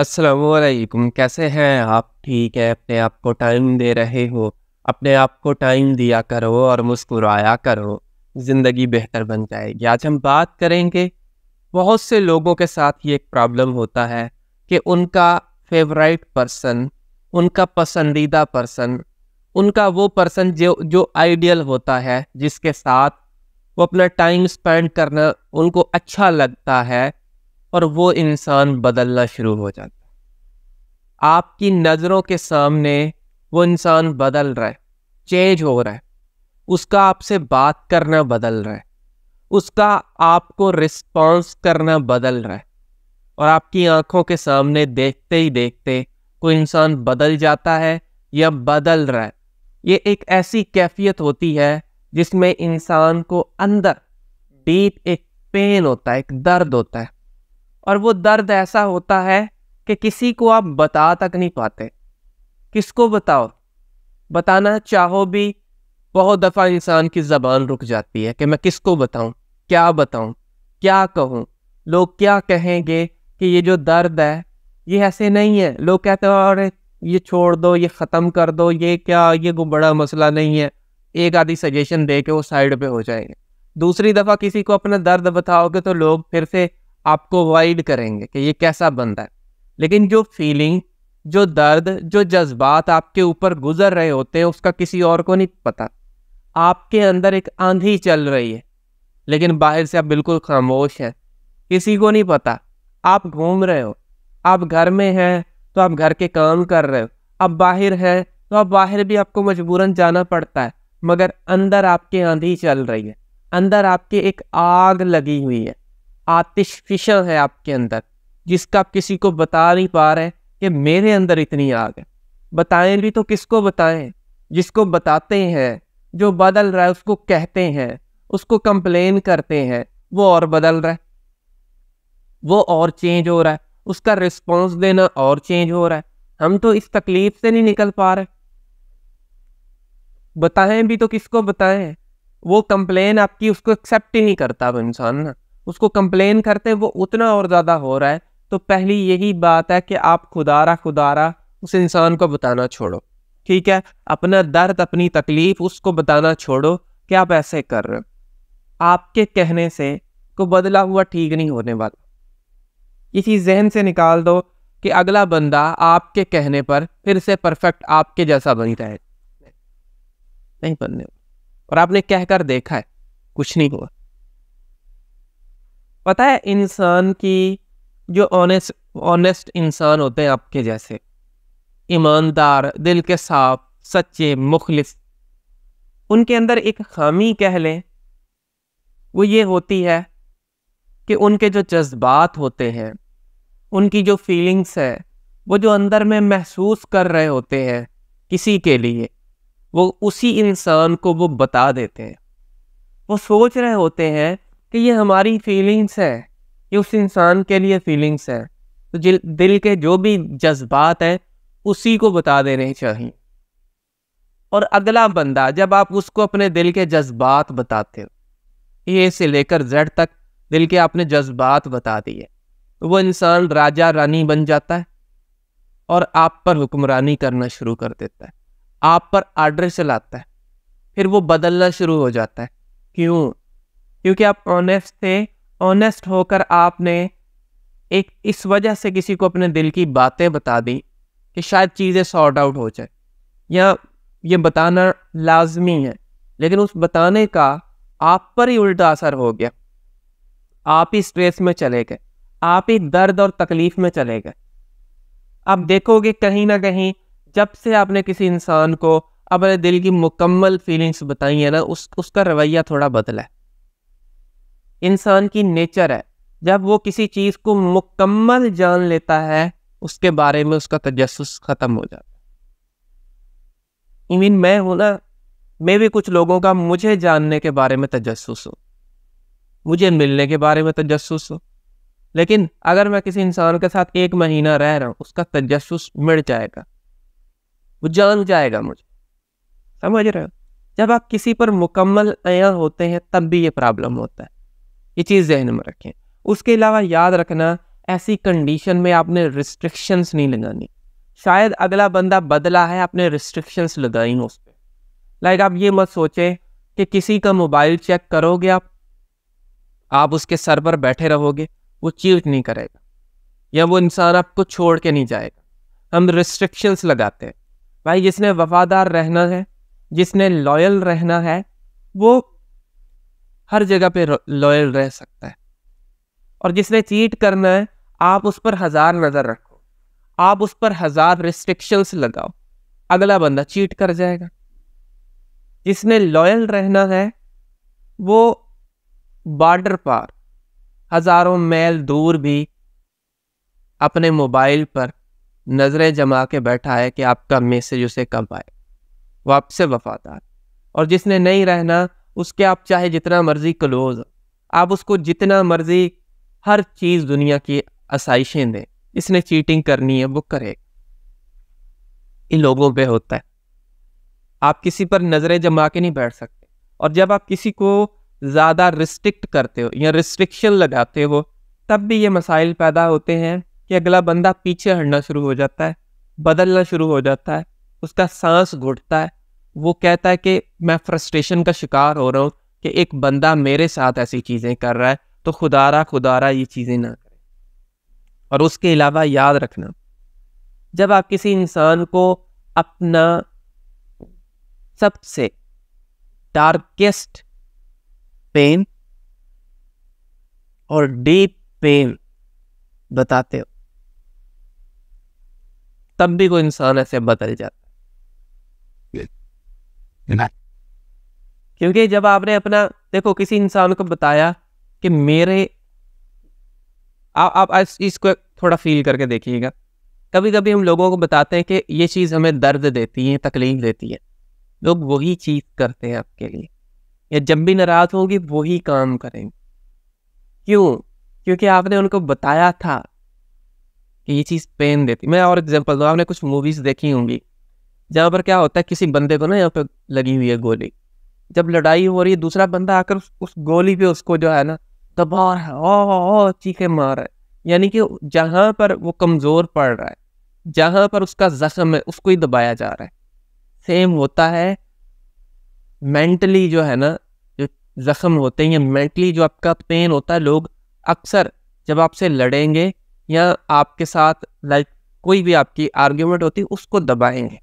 असलकुम कैसे हैं आप ठीक है अपने आप को टाइम दे रहे हो अपने आप को टाइम दिया करो और मुस्कुराया करो ज़िंदगी बेहतर बन जाएगी आज हम बात करेंगे बहुत से लोगों के साथ ये एक प्रॉब्लम होता है कि उनका फेवरेट पर्सन उनका पसंदीदा पर्सन उनका वो पर्सन जो जो आइडियल होता है जिसके साथ वो अपना टाइम स्पेंड करना उनको अच्छा लगता है और वो इंसान बदलना शुरू हो जाता है आपकी नज़रों के सामने वो इंसान बदल रहा है चेंज हो रहा है उसका आपसे बात करना बदल रहा है उसका आपको रिस्पॉन्स करना बदल रहा है और आपकी आंखों के सामने देखते ही देखते कोई इंसान बदल जाता है या बदल रहा है ये एक ऐसी कैफियत होती है जिसमें इंसान को अंदर डीप एक पेन होता है एक दर्द होता है और वो दर्द ऐसा होता है कि किसी को आप बता तक नहीं पाते किसको बताओ बताना चाहो भी बहुत दफ़ा इंसान की ज़बान रुक जाती है कि मैं किसको बताऊं क्या बताऊं क्या कहूं लोग क्या कहेंगे कि ये जो दर्द है ये ऐसे नहीं है लोग कहते हैं अरे ये छोड़ दो ये ख़त्म कर दो ये क्या ये को बड़ा मसला नहीं है एक आधी सजेशन दे के वो साइड पे हो जाएंगे दूसरी दफ़ा किसी को अपना दर्द बताओगे तो लोग फिर से आपको अवॉइड करेंगे कि ये कैसा बंदा है लेकिन जो फीलिंग जो दर्द जो जज्बात आपके ऊपर गुजर रहे होते हैं उसका किसी और को नहीं पता आपके अंदर एक आंधी चल रही है लेकिन बाहर से आप बिल्कुल खामोश हैं किसी को नहीं पता आप घूम रहे हो आप घर में हैं तो आप घर के काम कर रहे हो आप बाहर हैं तो आप बाहर भी आपको मजबूरन जाना पड़ता है मगर अंदर आपके आंधी चल रही है अंदर आपके एक आग लगी हुई है आतिशफिशल है आपके अंदर जिसका आप किसी को बता नहीं पा रहे कि मेरे अंदर इतनी आग है बताएं भी तो किसको बताएं जिसको बताते हैं जो बदल रहा है उसको कहते हैं उसको कंप्लेन करते हैं वो और बदल रहा है वो और चेंज हो रहा है उसका रिस्पॉन्स देना और चेंज हो रहा है हम तो इस तकलीफ से नहीं निकल पा रहे बताएं भी तो किसको बताएं वो कंप्लेन आपकी उसको एक्सेप्ट ही नहीं करता वो इंसान ना उसको कंप्लेन करते हैं वो उतना और ज़्यादा हो रहा है तो पहली यही बात है कि आप खुदारा खुदारा उस इंसान को बताना छोड़ो ठीक है अपना दर्द अपनी तकलीफ़ उसको बताना छोड़ो कि आप ऐसे कर रहे हो आपके कहने से को बदला हुआ ठीक नहीं होने वाला इसी जहन से निकाल दो कि अगला बंदा आपके कहने पर फिर से परफेक्ट आपके जैसा बन जाए नहीं बनने और आपने कहकर देखा है कुछ नहीं हुआ पता है इंसान की जो ऑनेस्ट ऑनेस्ट इंसान होते हैं आपके जैसे ईमानदार दिल के साफ सच्चे मुखलिस उनके अंदर एक खामी कह लें वो ये होती है कि उनके जो जज्बात होते हैं उनकी जो फीलिंग्स है वो जो अंदर में महसूस कर रहे होते हैं किसी के लिए वो उसी इंसान को वो बता देते हैं वो सोच रहे होते हैं कि ये हमारी फीलिंग्स है ये उस इंसान के लिए फीलिंग्स है तो दिल के जो भी जज्बात हैं उसी को बता देने चाहिए और अगला बंदा जब आप उसको अपने दिल के जज्बात बताते हो ए से लेकर जेड तक दिल के आपने जज्बात बता दिए तो वो इंसान राजा रानी बन जाता है और आप पर हुक्मरानी करना शुरू कर देता है आप पर आर्डर चलाता है फिर वो बदलना शुरू हो जाता है क्यों क्योंकि आप ऑनेस्ट थे ऑनेस्ट होकर आपने एक इस वजह से किसी को अपने दिल की बातें बता दी कि शायद चीज़ें सॉर्ट आउट हो जाए या ये बताना लाजमी है लेकिन उस बताने का आप पर ही उल्टा असर हो गया आप ही स्ट्रेस में चले गए आप ही दर्द और तकलीफ में चले गए आप देखोगे कहीं ना कहीं जब से आपने किसी इंसान को अपने दिल की मुकम्मल फीलिंग्स बताई है ना उस उसका रवैया थोड़ा बदला है इंसान की नेचर है जब वो किसी चीज़ को मुकम्मल जान लेता है उसके बारे में उसका तजस ख़त्म हो जाता है इवीन मैं हूँ ना मैं भी कुछ लोगों का मुझे जानने के बारे में तजस हो मुझे मिलने के बारे में तजस्स हो लेकिन अगर मैं किसी इंसान के साथ एक महीना रह रहा हूँ उसका तजस्स मिट जाएगा वो जान जाएगा मुझे समझ रहे हो जब आप किसी पर मुकम्मल अया होते हैं तब भी ये प्रॉब्लम होता है ये चीज़ जहन में रखें उसके अलावा याद रखना ऐसी कंडीशन में आपने रिस्ट्रिक्शंस नहीं लगानी शायद अगला बंदा बदला है आपने रिस्ट्रिक्शंस लगाई हो उस पर लाइक आप ये मत सोचें कि किसी का मोबाइल चेक करोगे आप आप उसके सर पर बैठे रहोगे वो चीट नहीं करेगा या वो इंसान आपको छोड़ के नहीं जाएगा हम रिस्ट्रिक्शंस लगाते हैं भाई जिसने वफादार रहना है जिसने लॉयल रहना है वो हर जगह पे लॉयल रह सकता है और जिसने चीट करना है आप उस पर हजार नजर रखो आप उस पर हजार रिस्ट्रिक्शंस लगाओ अगला बंदा चीट कर जाएगा जिसने लॉयल रहना है वो बॉर्डर पार हजारों मैल दूर भी अपने मोबाइल पर नज़रें जमा के बैठा है कि आपका मैसेज उसे कब आए वो आपसे वफादार और जिसने नहीं रहना उसके आप चाहे जितना मर्ज़ी क्लोज आप उसको जितना मर्ज़ी हर चीज़ दुनिया की आसाइशें दें इसने चीटिंग करनी है वो करे इन लोगों पे होता है आप किसी पर नज़रें जमा के नहीं बैठ सकते और जब आप किसी को ज़्यादा रिस्ट्रिक्ट करते हो या रिस्ट्रिक्शन लगाते हो तब भी ये मसाइल पैदा होते हैं कि अगला बंदा पीछे हटना शुरू हो जाता है बदलना शुरू हो जाता है उसका सांस घुटता है वो कहता है कि मैं फ्रस्ट्रेशन का शिकार हो रहा हूँ कि एक बंदा मेरे साथ ऐसी चीज़ें कर रहा है तो खुदारा खुदारा ये चीज़ें ना करें और उसके अलावा याद रखना जब आप किसी इंसान को अपना सबसे डार्केस्ट पेन और डीप पेन बताते हो तब भी कोई इंसान ऐसे बदल जाता है क्योंकि जब आपने अपना देखो किसी इंसान को बताया कि मेरे आप आप इसको थोड़ा फील करके देखिएगा कभी कभी हम लोगों को बताते हैं कि ये चीज़ हमें दर्द देती है तकलीफ देती है लोग वही चीज़ करते हैं आपके लिए या जब भी नाराज़ होगी वही काम करेंगे क्यों क्योंकि आपने उनको बताया था कि ये चीज़ पेन देती मैं और एग्जांपल दूँ आपने कुछ मूवीज़ देखी होंगी जहाँ पर क्या होता है किसी बंदे को ना यहाँ पे लगी हुई है गोली जब लड़ाई हो रही है दूसरा बंदा आकर उस गोली पे उसको जो है ना दबा रहा है ओ, ओ चीखे मार रहा है यानी कि जहाँ पर वो कमज़ोर पड़ रहा है जहाँ पर उसका जख्म है उसको ही दबाया जा रहा है सेम होता है मेंटली जो है ना जो जख्म होते हैं या मेंटली जो आपका पेन होता है लोग अक्सर जब आपसे लड़ेंगे या आपके साथ लाइक कोई भी आपकी आर्ग्यूमेंट होती है उसको दबाएंगे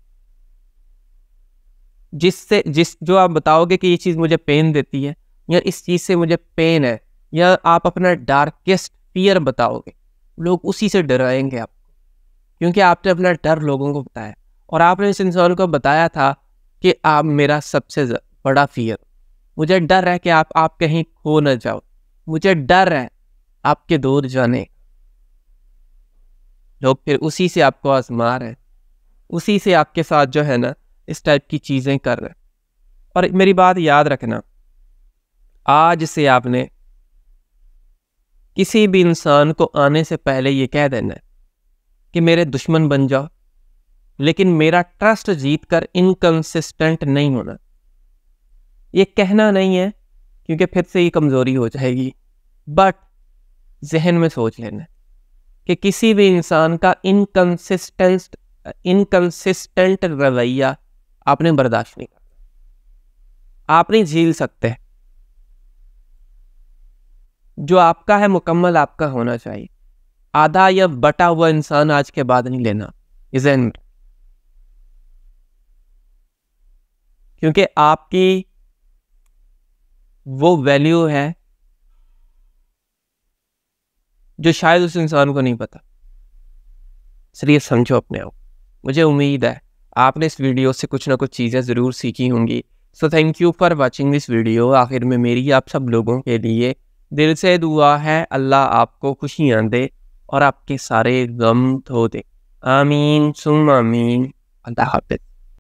जिससे जिस जो आप बताओगे कि ये चीज़ मुझे पेन देती है या इस चीज़ से मुझे पेन है या आप अपना डार्केस्ट फियर बताओगे लोग उसी से डराएंगे आप क्योंकि आपने अपना डर लोगों को बताया और आपने इस इंसान को बताया था कि आप मेरा सबसे बड़ा फियर मुझे डर है कि आप आप कहीं खो ना जाओ मुझे डर है आपके दूर जाने लोग फिर उसी से आपको आजमा रहे उसी से आपके साथ जो है ना इस टाइप की चीज़ें कर रहे और मेरी बात याद रखना आज से आपने किसी भी इंसान को आने से पहले ये कह देना कि मेरे दुश्मन बन जाओ लेकिन मेरा ट्रस्ट जीत कर इनकन्सिस्टेंट नहीं होना ये कहना नहीं है क्योंकि फिर से ये कमज़ोरी हो जाएगी बट जहन में सोच लेना कि किसी भी इंसान का इनकन्सिस्टेंट इनकन्सिस्टेंट रवैया आपने बर्दाश्त नहीं करना आप नहीं झील सकते जो आपका है मुकम्मल आपका होना चाहिए आधा या बटा हुआ इंसान आज के बाद नहीं लेना जहन क्योंकि आपकी वो वैल्यू है जो शायद उस इंसान को नहीं पता इसलिए समझो अपने आप मुझे उम्मीद है आपने इस वीडियो से कुछ ना कुछ चीज़ें ज़रूर सीखी होंगी so thank you for watching this video आखिर में मेरी आप सब लोगों के लिए दिल से दुआ है अल्लाह आपको खुशियाँ दे और आपके सारे गम धो दे आमीन सुम आमीन अल्लाह हाफिज़